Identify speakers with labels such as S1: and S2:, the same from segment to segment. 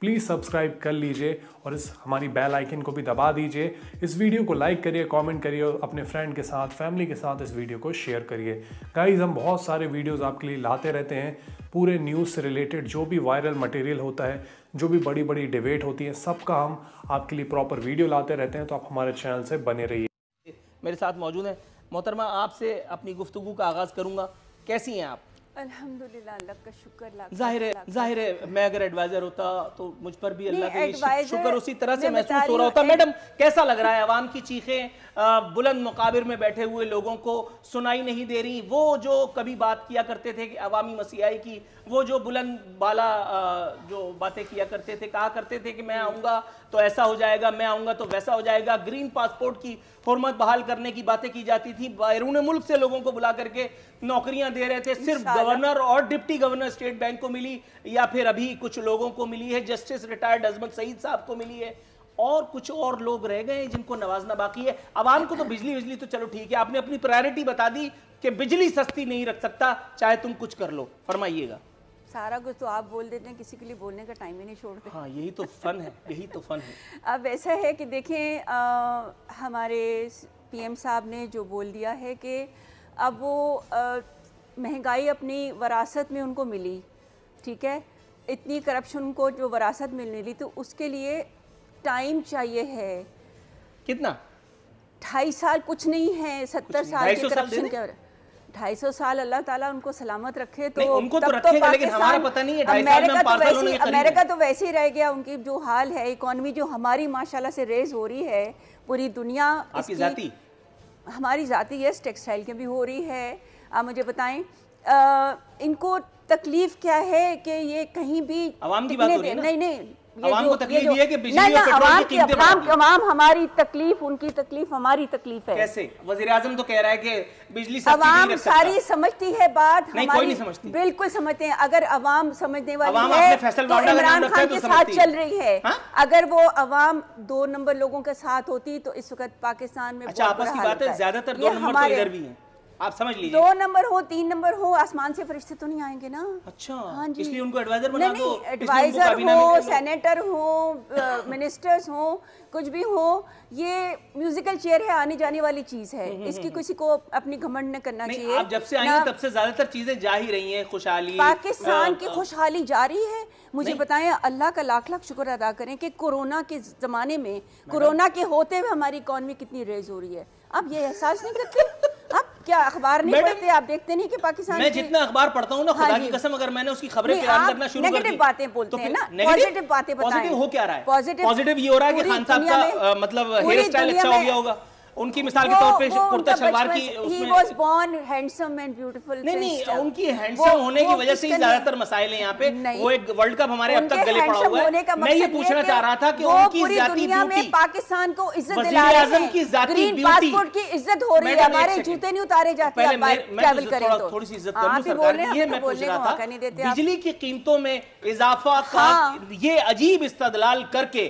S1: Please subscribe कर लीजिए और इस हमारी बेल आइकन को भी दबा दीजिए इस वीडियो को लाइक करिए कमेंट करिए और अपने फ्रेंड के साथ फैमिली के साथ इस वीडियो को शेयर करिए गाइज हम बहुत सारे वीडियोज़ आपके लिए लाते रहते हैं पूरे न्यूज़ से रिलेटेड जो भी वायरल मटेरियल होता है जो भी बड़ी बड़ी डिबेट होती है सबका हम आपके लिए प्रॉपर वीडियो लाते रहते हैं तो आप हमारे चैनल से बने रहिए
S2: मेरे साथ मौजूद हैं मोहतरमा आपसे अपनी गुफ्तु का आगाज़ करूँगा कैसी हैं आप
S3: जाहिर है जाहिर है
S2: मैं अगर एडवाइजर होता तो मुझ पर भी अल्लाह शुक्र उसी तरह से महसूस हो रहा होता मैडम कैसा लग रहा है अवाम की चीखें बुलंद मुकाबिर में बैठे हुए लोगों को सुनाई नहीं दे रही वो जो कभी बात किया करते थे कि अवामी मसीहाई की वो जो बुलंद बाला जो बातें किया करते थे कहा करते थे कि मैं हम्म। आऊँगा तो ऐसा हो जाएगा मैं आऊंगा तो वैसा हो जाएगा ग्रीन पासपोर्ट की फॉर्मत बहाल करने की बातें की जाती थी बैरून मुल्क से लोगों को बुला करके नौकरियां दे रहे थे सिर्फ गवर्नर और डिप्टी गवर्नर स्टेट बैंक को मिली या फिर अभी कुछ लोगों को मिली है जस्टिस रिटायर्ड अजमत सईद साहब को मिली है और कुछ और लोग रह गए जिनको नवाजना बाकी है आवाम को तो बिजली बिजली तो चलो ठीक है आपने अपनी प्रायोरिटी बता दी कि बिजली सस्ती नहीं रख सकता चाहे तुम कुछ कर लो फरमाइएगा
S3: सारा कुछ तो आप बोल देते हैं किसी के लिए बोलने का टाइम ही नहीं छोड़ते हाँ
S2: यही तो फन है यही तो फन है
S3: अब ऐसा है कि देखें आ, हमारे पीएम साहब ने जो बोल दिया है कि अब वो आ, महंगाई अपनी वरासत में उनको मिली ठीक है इतनी करप्शन को जो वरासत में मिली तो उसके लिए टाइम चाहिए है कितना ढाई साल कुछ नहीं है सत्तर साल के करप्शन के ढाई सौ साल अल्लाह ताला उनको सलामत रखे तो उनको तो तो पता नहीं है अमेरिका तो वैसी अमेरिका तो वैसे ही रह गया उनकी जो हाल है इकोनॉमी जो हमारी माशाल्लाह से रेज हो रही है पूरी दुनिया आपकी हमारी जाति यस टेक्सटाइल की भी हो रही है आप मुझे बताएं आ, इनको तकलीफ क्या है कि ये कहीं भी की बात हो रही है नहीं नहीं हमारी तकलीफ उनकी तकलीफ हमारी तकलीफ है कैसे
S2: वजीर आजम तो कह रहा है की बिजली अवाम सारी
S3: समझती है बात नहीं, समझती बिल्कुल समझते हैं अगर अवाम समझने वाले तो इमरान खान के तो साथ चल रही है हाँ? अगर वो अवाम दो नंबर लोगों के साथ होती तो इस वक्त पाकिस्तान में अच्छा, ज्यादातर दो नंबर तो भी हमारे
S2: आप समझ लीजिए दो
S3: नंबर हो तीन नंबर हो आसमान से फरिश्ते तो नहीं आएंगे ना
S2: अच्छा हाँ जी इसलिए उनको एडवाइजर बना दो एडवाइजर हो
S3: सेनेटर हो मिनिस्टर्स हो कुछ भी हो ये म्यूजिकल चेयर है आने जाने वाली चीज है
S2: हम्म, हम्म, इसकी हम्म, किसी
S3: को अपनी घमंड न करना चाहिए आप जब से आई हैं तब
S2: से ज्यादातर चीजें जा ही रही हैं खुशहाली पाकिस्तान की खुशहाली
S3: जारी है मुझे बताएं अल्लाह का लाख लाख शुक्र अदा करें कि कोरोना के ज़माने में कोरोना के होते हुए हमारी इकोनॉमी कितनी रेज हो रही है आप ये एहसास नहीं करते क्या अखबार नहीं पढ़ते आप देखते नहीं कि पाकिस्तान मैं जितना
S2: अखबार पढ़ता हूँ ना खुदा हाँ की कसम अगर मैंने उसकी खबरें प्यार करना शुरू नेगेटिव बातें तो बोलते हैं ना पॉजिटिव बातें पॉजिटिव हो क्या रहा है
S3: पॉजिटिव ये हो रहा है कि खान साहब का
S2: मतलब हेयर स्टाइल अच्छा हो गया होगा उनकी मिसाल के तौर पे कुर्ता शलवार की ही was
S3: born handsome and beautiful नहीं नहीं उनकी हैंडसम होने की
S2: वजह से ही ज्यादातर
S3: मसाइल हैं यहाँ पे
S2: वो एक वर्ल्ड कप हमारे अब तक गले पड़ा हुआ है मैं ये पूछना चाह रहा था कि उनकी जाति ब्यूटी
S3: पाकिस्तान को इज्जत दिला रहे हैं की जाति पासपोर्ट की इज्जत हो रही है हमारे जूते नहीं उतारे जाते हैं ट्रैवल तो करें तो थोड़ी सी इज्जत कर करूं सरकार ये मैं पूछ रहा था बिजली
S2: की कीमतों में इजाफा का हाँ। ये अजीब इस्तदलाल करके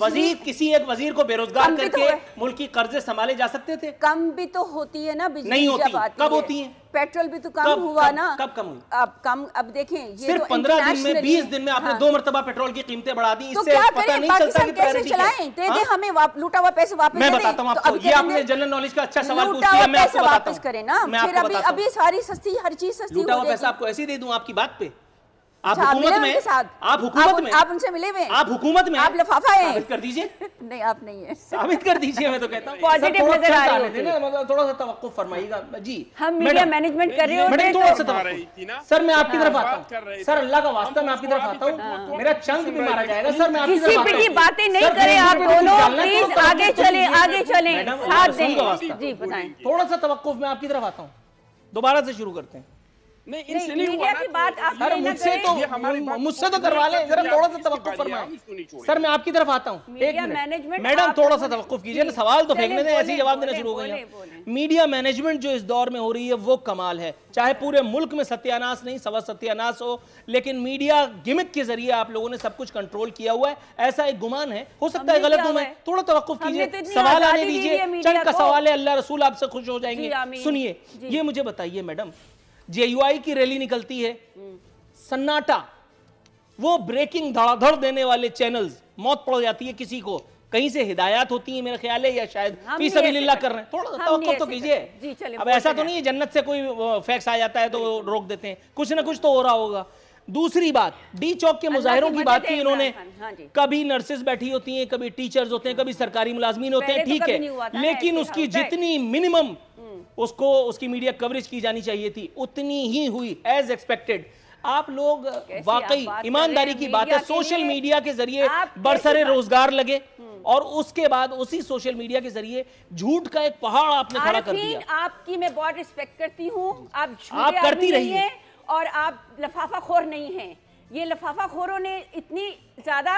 S2: वजीर किसी एक वजीर को बेरोजगार तो करके मुल्क की कर्जे संभाले जा सकते थे कम भी तो होती है ना बिजली नहीं होती कब होती है
S3: पेट्रोल भी तो कम कब, हुआ कब, ना कब कम हुई अब कम अब देखें ये सिर्फ पंद्रह दिन में बीस दिन में आपने हाँ। दो
S2: मरतबा पेट्रोल की कीमतें बढ़ा दी तो इससे तो पता नहीं चलता कि कैसे चलाएं दे दे हाँ?
S3: हमें लूटा हुआ पैसे वापस मैं बताता हूँ तो आपको ये आपने जनरल नॉलेज
S2: का अच्छा सवाल पूछ लिया मैं आपको बताता हूँ करें ना अभी
S3: सारी सस्ती हर चीज सस्ती हुआ पैसा आपको
S2: ऐसे दे दूँ आपकी बात पे अच्छा, आप हुकूमत में आप हुकूमत में आप उनसे मिले हुए आप हुकूमत में आप लफाफा है साबित कर दीजिए
S3: नहीं आप नहीं है साबित कर दीजिए मैं तो कहता हूँ पॉजिटिव नजर आ रही है ना
S2: मतलब थोड़ा सा तवक्को फरमाइएगा जी हम मीडिया मैनेजमेंट कर रहे हो मैडम थोड़ा तो- सा तवक्को सर मैं आपकी हाँ। तरफ आता हूँ सर अल्लाह का वास्ता मैं आपकी तरफ आता हूँ तो- मेरा चंग भी मारा जाएगा सर मैं किसी पे की बातें नहीं करें आप दोनों प्लीज आगे चले आगे चले साथ दें जी बताएं थोड़ा सा तवक्को मैं आपकी तरफ आता हूँ दोबारा से शुरू करते हैं
S3: नहीं इनसे नहीं हुआ की तो बात मुझसे तो मुझसे तो करवा जरा थोड़ा सा तवक्कुफ फरमाएं
S2: सर मैं आपकी तरफ आता एक मिनट मैडम थोड़ा सा तवक्कुफ कीजिए ना सवाल तो फेंकने दें ऐसे जवाब देना शुरू हो गए मीडिया मैनेजमेंट जो इस दौर में हो रही है वो कमाल है चाहे पूरे मुल्क में सत्यानाश नहीं सवा सत्यानाश हो लेकिन मीडिया गिमिक के जरिए आप लोगों ने सब कुछ कंट्रोल किया हुआ है ऐसा एक गुमान है हो सकता है गलत हूं मैं थोड़ा तवक्कुफ कीजिए तो सवाल आने दीजिए चंद का सवाल है अल्लाह रसूल आपसे खुश हो जाएंगे सुनिए ये मुझे बताइए मैडम जेयूआई की रैली निकलती है सन्नाटा वो ब्रेकिंग धड़ाधड़ देने वाले चैनल्स मौत पड़ जाती है किसी को कहीं से हिदायत होती है मेरे ख्याल है या शायद फी सभी लीला कर रहे हैं थोड़ा तो, तो कीजिए अब ऐसा तो नहीं है जन्नत से कोई फैक्स आ जाता है तो रोक देते हैं कुछ ना कुछ तो हो रहा होगा दूसरी बात डी चौक के मुजाहिरों की बात की इन्होंने हाँ कभी नर्सेस बैठी होती हैं कभी टीचर्स होते हैं कभी सरकारी मुलाजमीन होते हैं तो ठीक है लेकिन उसकी जितनी मिनिमम हम्म। उसको उसकी मीडिया कवरेज की जानी चाहिए थी उतनी ही हुई एज एक्सपेक्टेड आप लोग वाकई ईमानदारी की बात है सोशल मीडिया के जरिए बरसरे रोजगार लगे हम्म। और उसके बाद उसी सोशल मीडिया के जरिए झूठ का एक पहाड़ आपने खड़ा कर दिया
S3: आपकी मैं बहुत रिस्पेक्ट करती हूँ आप आप करती रही है और आप लफाफा खोर नहीं है ये लफाफा खोरों ने इतनी ज़्यादा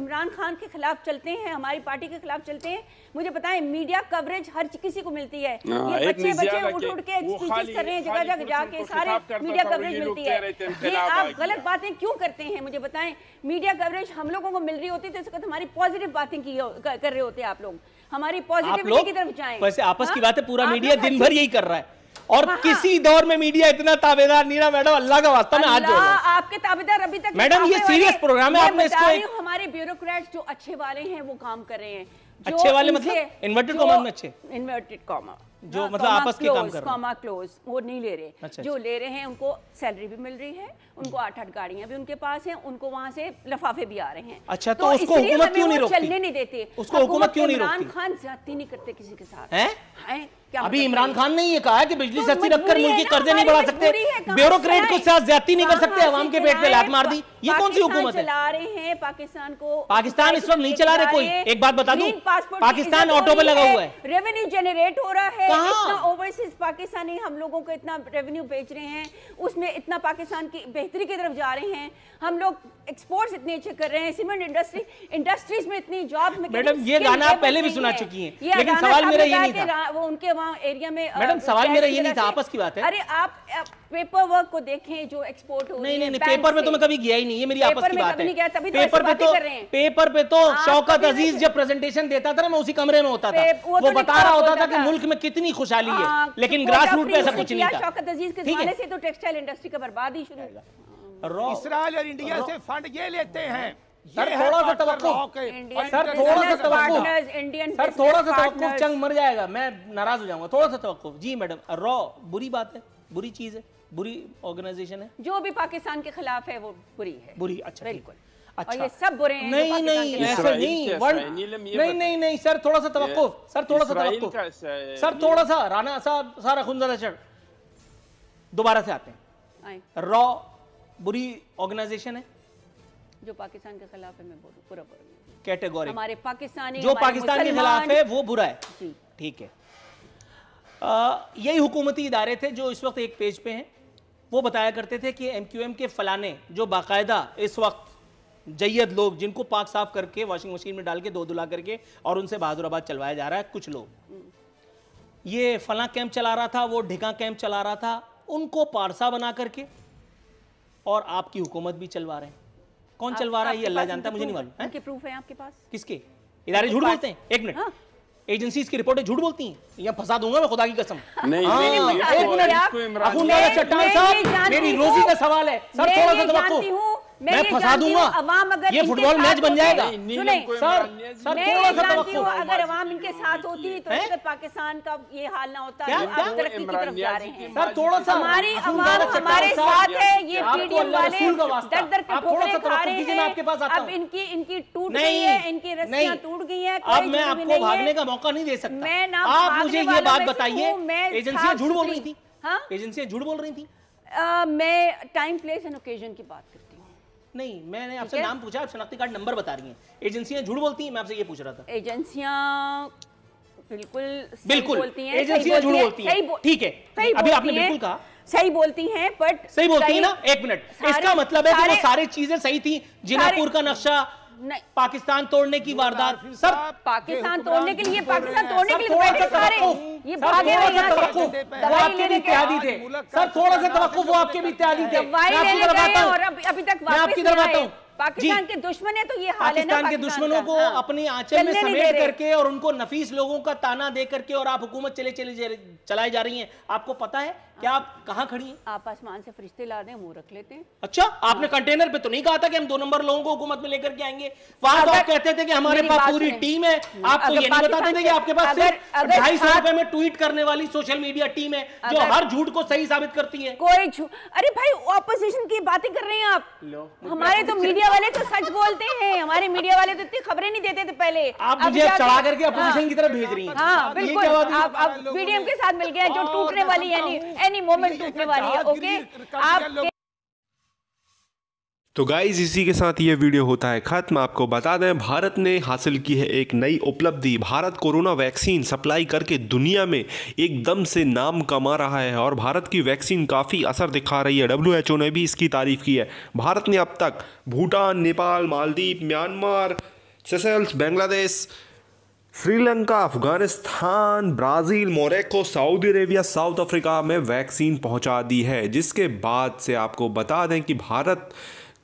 S3: इमरान खान के खिलाफ चलते हैं हमारी पार्टी के खिलाफ चलते हैं मुझे बताएं मीडिया कवरेज हर किसी को मिलती है हाँ, ये बच्चे बच्चे उठ उठ के स्पीचेस कर रहे हैं जगह जगह जाके सारे मीडिया कवरेज मिलती है ये आप गलत बातें क्यों करते हैं मुझे बताएं मीडिया कवरेज हम लोगों को मिल रही होती तो इस वक्त हमारी पॉजिटिव बातें की कर रहे होते आप लोग हमारी पॉजिटिव की तरफ जाए आपस की हाँ? बात है पूरा मीडिया दिन भर यही
S2: कर रहा है और हाँ, हाँ। किसी दौर में मीडिया इतना ताबेदार नहीं रहा मैडम अल्लाह का वास्ता में हाथ
S3: आपके ताबेदार अभी तक मैडम ये सीरियस प्रोग्राम है आपने इसको एक... हमारे ब्यूरोक्रेट जो अच्छे वाले हैं वो काम कर रहे हैं अच्छे वाले मतलब इन्वर्टेड कॉमा में अच्छे इन्वर्टेड कॉमा
S2: जो हाँ, मतलब आपस के काम कर रहे
S3: क्लोज वो नहीं ले रहे अच्छा, जो अच्छा। ले रहे हैं उनको सैलरी भी मिल रही है उनको हम्म। आठ आठ गाड़ियां भी उनके पास हैं उनको वहां से लफाफे भी आ रहे हैं
S2: अच्छा तो, तो उसको हुकूमत क्यों नहीं रोकती चलने
S3: नहीं देते उसको हुकूमत क्यों नहीं रोकती इमरान खान ज्यादा नहीं करते किसी के साथ
S2: हैं
S3: अभी मतलब इमरान खान ने
S2: ये कहा है कि बिजली तो सस्ती रखकर मुल्की कर्जे नहीं बढ़ा सकते ब्यूरोक्रेट को साथ ज्यादा नहीं कर सकते आवाम के पेट पे लात मार दी ये कौन सी हुकूमत है चला
S3: रहे हैं पाकिस्तान को पाकिस्तान इस वक्त नहीं चला रहे कोई एक बात बता दू पाकिस्तान ऑटो पे लगा हुआ है रेवेन्यू जनरेट हो रहा है इतना ओवरसीज पाकिस्तानी हम लोगों को इतना रेवेन्यू बेच रहे हैं उसमें इतना पाकिस्तान की बेहतरी की तरफ जा रहे हैं हम लोग एक्सपोर्ट्स इतने अच्छे कर रहे हैं सीमेंट इंडस्ट्री इंडस्ट्रीज में इतनी जॉब मैडम ये गाना आप पहले भी सुना चुकी है लेकिन सवाल मेरा ये नहीं था वो उनके वहाँ एरिया में मैडम सवाल मेरा ये नहीं था आपस की बात है अरे आप पेपर वर्क को देखें जो एक्सपोर्ट
S2: हो नहीं नहीं पेपर में तो मैं कभी गया ही नहीं ये मेरी आपस की बात है तो पेपर तो पे तो पेपर पे तो शौकत अजीज जब प्रेजेंटेशन देता था ना मैं उसी कमरे में होता था वो तो बता रहा होता था की मुल्क में कितनी खुशहाली है हाँ, लेकिन ग्रास रूट पे ऐसा कुछ नहीं था शौकत
S3: अजीज के जमाने से तो टेक्सटाइल इंडस्ट्री का बर्बाद ही शुरू
S2: इसराइल और इंडिया से
S3: फंड ये लेते हैं सर थोड़ा सा सर थोड़ा सा सर थोड़ा सा चंग मर
S2: जाएगा मैं नाराज हो जाऊंगा थोड़ा सा तवक्कुफ जी मैडम रॉ बुरी बात है बुरी चीज है बुरी ऑर्गेनाइजेशन है
S3: जो भी पाकिस्तान के खिलाफ है वो बुरी है बुरी
S2: अच्छा बिल्कुल अच्छा और ये सब बुरे हैं नहीं नहीं नहीं नहीं नहीं नहीं सर थोड़ा सा तवक्कुफ सर थोड़ा सा तो सर थोड़ा सा राना साहब सारा खुनजदा चढ़ दोबारा से आते हैं रॉ बुरी ऑर्गेनाइजेशन है
S3: जो पाकिस्तान के खिलाफ है मैं बोलूँ पूरा पूरा
S2: कैटेगोरी हमारे
S3: पाकिस्तानी जो पाकिस्तान के खिलाफ है
S2: वो बुरा है ठीक है यही हुकूमती इदारे थे जो इस वक्त एक पेज पे हैं वो बताया करते थे कि एम के फलाने जो बाकायदा इस वक्त जैद लोग जिनको पाक साफ करके वॉशिंग मशीन में डाल के दो धुला करके और उनसे बहादुराबाद चलवाया जा रहा है कुछ लोग हम्म। ये फला कैंप चला रहा था वो ढिका कैंप चला रहा था उनको पारसा बना करके और आपकी हुकूमत भी चलवा रहे हैं कौन चलवा रहा है ये अल्लाह जानता है मुझे नहीं मालूम
S3: है प्रूफ है आपके पास
S2: किसके इधारे झूठ बोलते हैं एक मिनट एजेंसीज हाँ। की रिपोर्टें झूठ बोलती हैं या फंसा दूंगा मैं खुदा की कसम नहीं हाँ, मेरी रोजी का सवाल है सर थोड़ा सा मैं फंसा दूंगा अवाम अगर ये फुटबॉल मैच बन जाएगा
S3: सर सर थोड़ा सा तवक्को अगर अवाम इनके साथ होती तो पाकिस्तान का ये हाल ना होता आप तरक्की की तरफ जा रहे हैं सर थोड़ा सा हमारी अवाम हमारे साथ है ये पीडीएम वाले दर दर के खा रहे हैं अब इनकी इनकी टूट गई है इनकी रस्सियां टूट गई अब मैं आपको भागने का
S2: मौका नहीं दे सकता मैं ना आप मुझे ये बात बताइए हाँ? एजेंसियां झूठ बोल रही थी एजेंसियां झूठ बोल रही थी
S3: मैं टाइम प्लेस एंड ओकेजन की बात करती
S2: नहीं मैंने आपसे नाम पूछा आप शनाख्ती कार्ड नंबर बता रही हैं एजेंसियां झूठ बोलती हैं मैं आपसे ये पूछ रहा था
S3: एजेंसियां बिल्कुल बिल्कुल बोलती हैं एजेंसियां झूठ बोलती हैं ठीक है अभी आपने बिल्कुल कहा
S2: सही बोलती हैं बट सही बोलती है ना एक मिनट इसका मतलब है कि वो सारी चीजें सही थी जिनापुर का नक्शा पाकिस्तान तोड़ने की वारदात सर पाकिस्तान तोड़ने के लिए पाकिस्तान तोड़ने के लिए सारे ये भागे वो आपके भी इत्यादी थे सर थोड़ा सा तवक्कुफ वो आपके भी इत्यादी थे अभी तक मैं आपकी तरफ आता हूँ पाकिस्तान के
S3: दुश्मन है तो ये हाल है पाकिस्तान के दुश्मनों को हाँ। अपनी आंचल में समेट करके
S2: और उनको नफीस लोगों का ताना दे करके और आप हुकूमत चले चले चलाई जा रही हैं आपको पता है क्या आप कहाँ खड़ी हैं आप आसमान से फरिश्ते ला दें, मुंह रख लेते हैं अच्छा आपने कंटेनर पे तो नहीं कहा था कि हम दो नंबर लोगों को हुकूमत में लेकर के आएंगे वहां तो आप कहते थे कि हमारे पास पूरी टीम है हम्म, आप तो ये नहीं बताते थे कि आपके पास ढाई सौ रुपए में ट्वीट करने वाली सोशल मीडिया टीम है जो हर झूठ को सही साबित करती है कोई झूठ अरे भाई ऑपोजिशन की
S3: बातें कर रहे हैं आप
S2: हमारे तो मीडिया
S3: वाले तो सच बोलते हैं हमारे मीडिया वाले तो इतनी खबरें नहीं देते थे पहले आप मुझे चढ़ा करके अपोजिशन हाँ। की तरफ
S2: भेज रही है हाँ, जो टूटने वाली यानी एनी मोमेंट टूटने वाली है ओके आप
S1: तो गाइज इसी के साथ ये वीडियो होता है ख़त्म आपको बता दें भारत ने हासिल की है एक नई उपलब्धि भारत कोरोना वैक्सीन सप्लाई करके दुनिया में एकदम से नाम कमा रहा है और भारत की वैक्सीन काफ़ी असर दिखा रही है डब्ल्यू ने भी इसकी तारीफ़ की है भारत ने अब तक Bhutan Nepal Maldives Myanmar Seychelles Bangladesh Sri Lanka Afghanistan Brazil Morocco Saudi Arabia South Africa में वैक्सीन पहुंचा दी है जिसके बाद से आपको बता दें कि भारत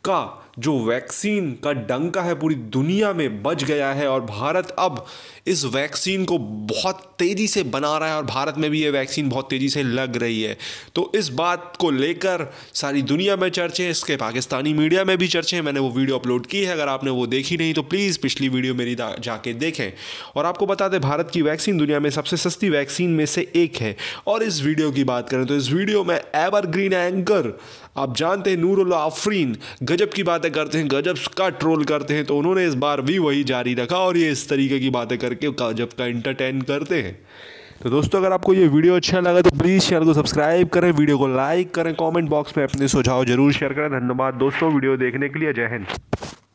S1: का जो वैक्सीन का डंका है पूरी दुनिया में बच गया है और भारत अब इस वैक्सीन को बहुत तेज़ी से बना रहा है और भारत में भी ये वैक्सीन बहुत तेज़ी से लग रही है तो इस बात को लेकर सारी दुनिया में चर्चे हैं इसके पाकिस्तानी मीडिया में भी चर्चे हैं मैंने वो वीडियो अपलोड की है अगर आपने वो देखी नहीं तो प्लीज़ पिछली वीडियो मेरी जाके देखें और आपको बता दें भारत की वैक्सीन दुनिया में सबसे सस्ती वैक्सीन में से एक है और इस वीडियो की बात करें तो इस वीडियो में एवरग्रीन एंकर आप जानते हैं नूरुल आफरीन गजब की बातें करते हैं गजब का ट्रोल करते हैं तो उन्होंने इस बार भी वही जारी रखा और ये इस तरीके की बातें करके गजब का इंटरटेन करते हैं तो दोस्तों अगर आपको ये वीडियो अच्छा लगा तो प्लीज़ चैनल को सब्सक्राइब करें वीडियो को लाइक करें कमेंट बॉक्स में अपने सुझाव जरूर शेयर करें धन्यवाद दोस्तों वीडियो देखने के लिए जय हिंद